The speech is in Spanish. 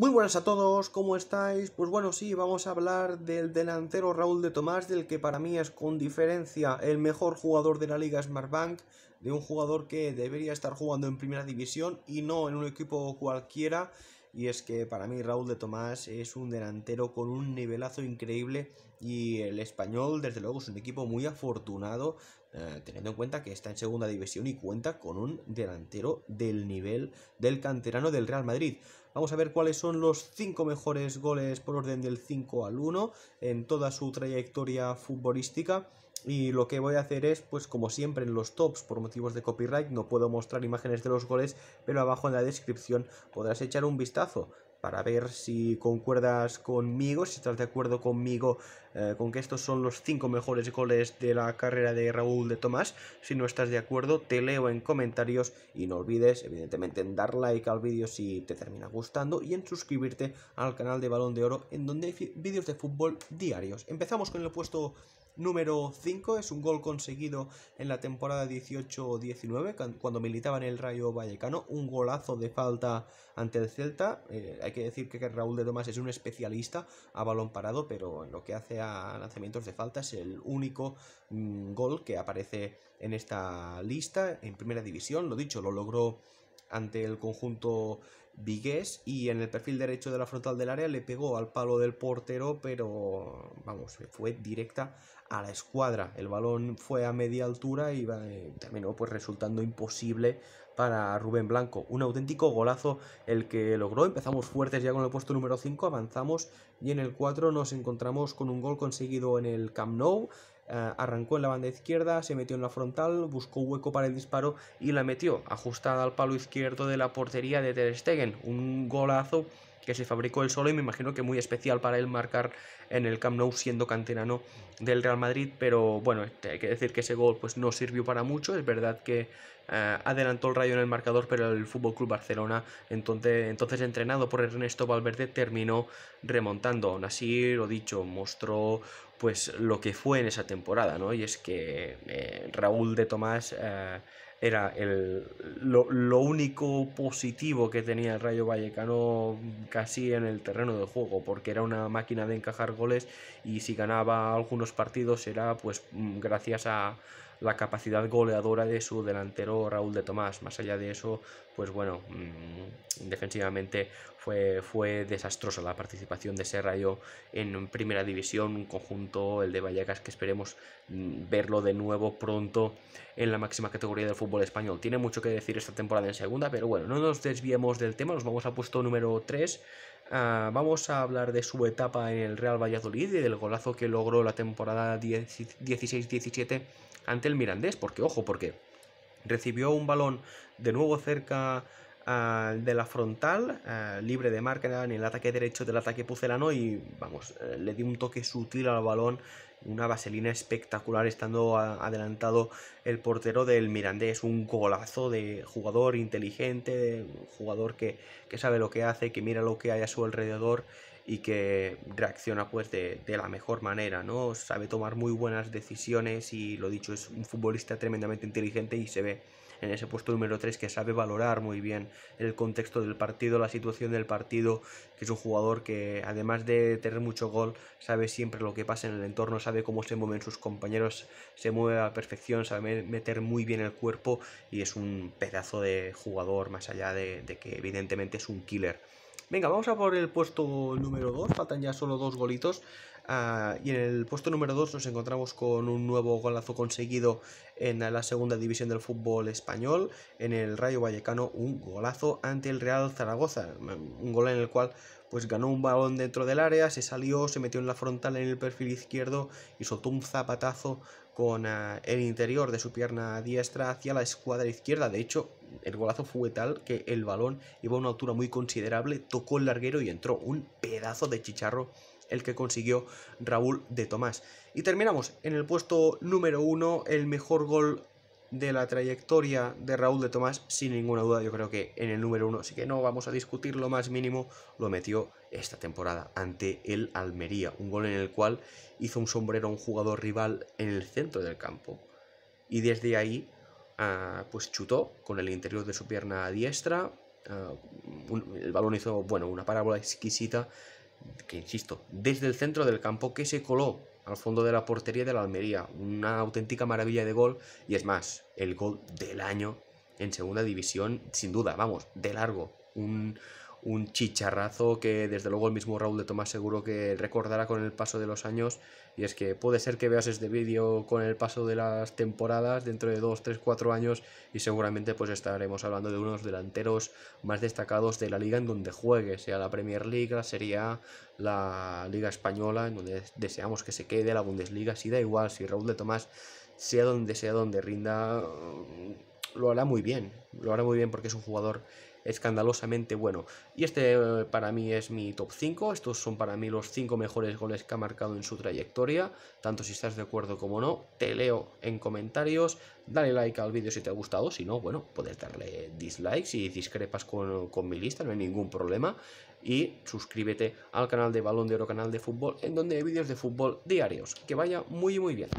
Muy buenas a todos, ¿cómo estáis? Pues bueno, sí, vamos a hablar del delantero Raúl de Tomás, del que para mí es con diferencia el mejor jugador de la Liga Smartbank, de un jugador que debería estar jugando en primera división y no en un equipo cualquiera. Y es que para mí Raúl de Tomás es un delantero con un nivelazo increíble y el español, desde luego, es un equipo muy afortunado, eh, teniendo en cuenta que está en segunda división y cuenta con un delantero del nivel del canterano del Real Madrid. Vamos a ver cuáles son los cinco mejores goles por orden del 5 al 1 en toda su trayectoria futbolística. Y lo que voy a hacer es, pues como siempre en los tops, por motivos de copyright, no puedo mostrar imágenes de los goles, pero abajo en la descripción podrás echar un vistazo para ver si concuerdas conmigo, si estás de acuerdo conmigo eh, con que estos son los 5 mejores goles de la carrera de Raúl de Tomás. Si no estás de acuerdo, te leo en comentarios y no olvides, evidentemente, en dar like al vídeo si te termina gustando y en suscribirte al canal de Balón de Oro en donde hay vídeos de fútbol diarios. Empezamos con el puesto número 5. Es un gol conseguido en la temporada 18-19 cuando militaba en el Rayo Vallecano. Un golazo de falta ante el Celta. Eh, hay que decir que Raúl de Tomás es un especialista a balón parado, pero en lo que hace a lanzamientos de falta es el único mm, gol que aparece en esta lista en primera división. Lo dicho, lo logró ante el conjunto vigués y en el perfil derecho de la frontal del área le pegó al palo del portero, pero vamos, fue directa a la escuadra. El balón fue a media altura y eh, terminó pues resultando imposible para Rubén Blanco. Un auténtico golazo el que logró. Empezamos fuertes ya con el puesto número 5, avanzamos y en el 4 nos encontramos con un gol conseguido en el Camp Nou. Eh, arrancó en la banda izquierda, se metió en la frontal, buscó hueco para el disparo y la metió, ajustada al palo izquierdo de la portería de Ter Stegen. Un golazo que se fabricó él solo y me imagino que muy especial para él marcar en el Camp Nou siendo canterano del Real Madrid, pero bueno, hay que decir que ese gol pues no sirvió para mucho, es verdad que eh, adelantó el rayo en el marcador, pero el FC Club Barcelona, entonces, entonces entrenado por Ernesto Valverde, terminó remontando. Aún así, lo dicho, mostró pues lo que fue en esa temporada, ¿no? Y es que eh, Raúl de Tomás eh, era el, lo, lo, único positivo que tenía el Rayo Vallecano casi en el terreno de juego, porque era una máquina de encajar goles y si ganaba algunos partidos era pues mm, gracias a, la capacidad goleadora de su delantero Raúl de Tomás. Más allá de eso, pues bueno, mm, defensivamente fue, fue desastrosa la participación de Serrayo en primera división, un conjunto, el de Vallecas, que esperemos mm, verlo de nuevo pronto en la máxima categoría del fútbol español. Tiene mucho que decir esta temporada en segunda, pero bueno, no nos desviemos del tema, nos vamos a puesto número 3. Ah, vamos a hablar de su etapa en el Real Valladolid y del golazo que logró la temporada 16-17 ante el Mirandés, porque ojo, porque recibió un balón de nuevo cerca de la frontal, eh, libre de marca en el ataque derecho del ataque pucelano y vamos, eh, le dio un toque sutil al balón, una vaselina espectacular estando adelantado el portero del Mirandés, un golazo de jugador inteligente, jugador que, que sabe lo que hace, que mira lo que hay a su alrededor y que reacciona pues de, la mejor manera, ¿no? Sabe tomar muy buenas decisiones y lo dicho, es un futbolista tremendamente inteligente y se ve en ese puesto número 3 que sabe valorar muy bien el contexto del partido, la situación del partido, que es un jugador que además de tener mucho gol, sabe siempre lo que pasa en el entorno, sabe cómo se mueven sus compañeros, se mueve a perfección, sabe meter muy bien el cuerpo y es un pedazo de jugador más allá de, de que evidentemente es un killer. Venga, vamos a por el puesto número 2. Faltan ya solo dos golitos. Ah, y en el puesto número 2 nos encontramos con un nuevo golazo conseguido en la segunda división del fútbol español, en el Rayo Vallecano, un golazo ante el Real Zaragoza, un gol en el cual pues ganó un balón dentro del área, se salió, se metió en la frontal en el perfil izquierdo y soltó un zapatazo con ah, el interior de su pierna diestra hacia la escuadra izquierda, de hecho el golazo fue tal que el balón iba a una altura muy considerable, tocó el larguero y entró un pedazo de chicharro el que consiguió Raúl de Tomás. Y terminamos en el puesto número uno, el mejor gol de la trayectoria de Raúl de Tomás, sin ninguna duda, yo creo que en el número uno, así que no vamos a discutir lo más mínimo, lo metió esta temporada ante el Almería, un gol en el cual hizo un sombrero a un jugador rival en el centro del campo. Y desde ahí Ah, pues chutó con el interior de su pierna diestra. Ah, el balón hizo, bueno, una parábola exquisita que, insisto, desde el centro del campo que se coló al fondo de la portería de la Almería. Una auténtica maravilla de gol y es más, el gol del año en segunda división, sin duda, vamos, de largo. Un, un chicharrazo que desde luego el mismo Raúl de Tomás seguro que recordará con el paso de los años. Y es que puede ser que veas este vídeo con el paso de las temporadas dentro de 2, 3, 4 años y seguramente pues estaremos hablando de unos delanteros más destacados de la liga en donde juegue, sea la Premier League, sería la Liga Española, en donde deseamos que se quede, la Bundesliga, si da igual, si Raúl de Tomás sea donde sea donde rinda, lo hará muy bien, lo hará muy bien porque es un jugador escandalosamente bueno. Y este eh, para mí es mi top 5, estos son para mí los 5 mejores goles que ha marcado en su trayectoria, tanto si estás de acuerdo como no, te leo en comentarios, dale like al vídeo si te ha gustado, si no, bueno, puedes darle dislike si discrepas con, con mi lista, no hay ningún problema, y suscríbete al canal de Balón de Oro Canal de Fútbol, en donde hay vídeos de fútbol diarios. Que vaya muy muy bien.